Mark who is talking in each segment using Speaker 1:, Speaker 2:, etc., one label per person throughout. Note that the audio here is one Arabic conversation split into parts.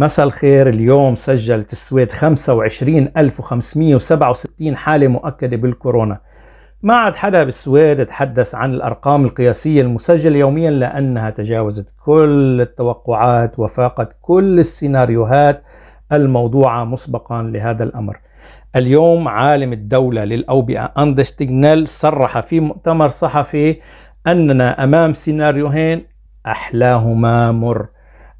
Speaker 1: مساء الخير اليوم سجلت السويد 25567 حالة مؤكدة بالكورونا ما عاد حدا بالسويد تحدث عن الأرقام القياسية المسجلة يوميا لأنها تجاوزت كل التوقعات وفاقت كل السيناريوهات الموضوعة مسبقا لهذا الأمر اليوم عالم الدولة للأوبئة أندش صرح في مؤتمر صحفي أننا أمام سيناريوهين أحلاهما مر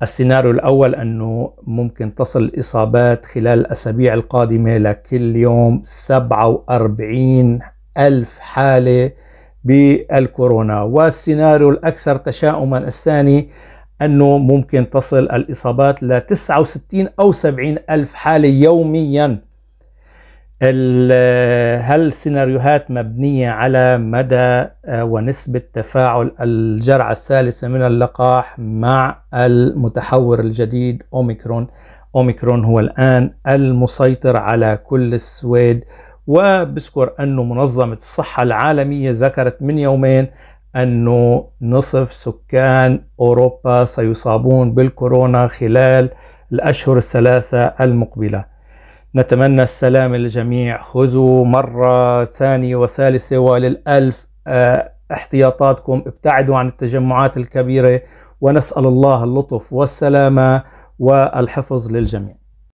Speaker 1: السيناريو الأول أنه ممكن تصل الإصابات خلال الأسابيع القادمة لكل يوم 47 ألف حالة بالكورونا والسيناريو الأكثر تشاؤما الثاني أنه ممكن تصل الإصابات ل 69 أو 70 ألف حالة يومياً هل السيناريوهات مبنية على مدى آه، ونسبة تفاعل الجرعة الثالثة من اللقاح مع المتحور الجديد أوميكرون أوميكرون هو الآن المسيطر على كل السويد وبذكر أنه منظمة الصحة العالمية ذكرت من يومين أنه نصف سكان أوروبا سيصابون بالكورونا خلال الأشهر الثلاثة المقبلة نتمنى السلام للجميع خذوا مرة ثانية وثالثة وللألف آه، احتياطاتكم ابتعدوا عن التجمعات الكبيرة ونسأل الله اللطف والسلامة والحفظ للجميع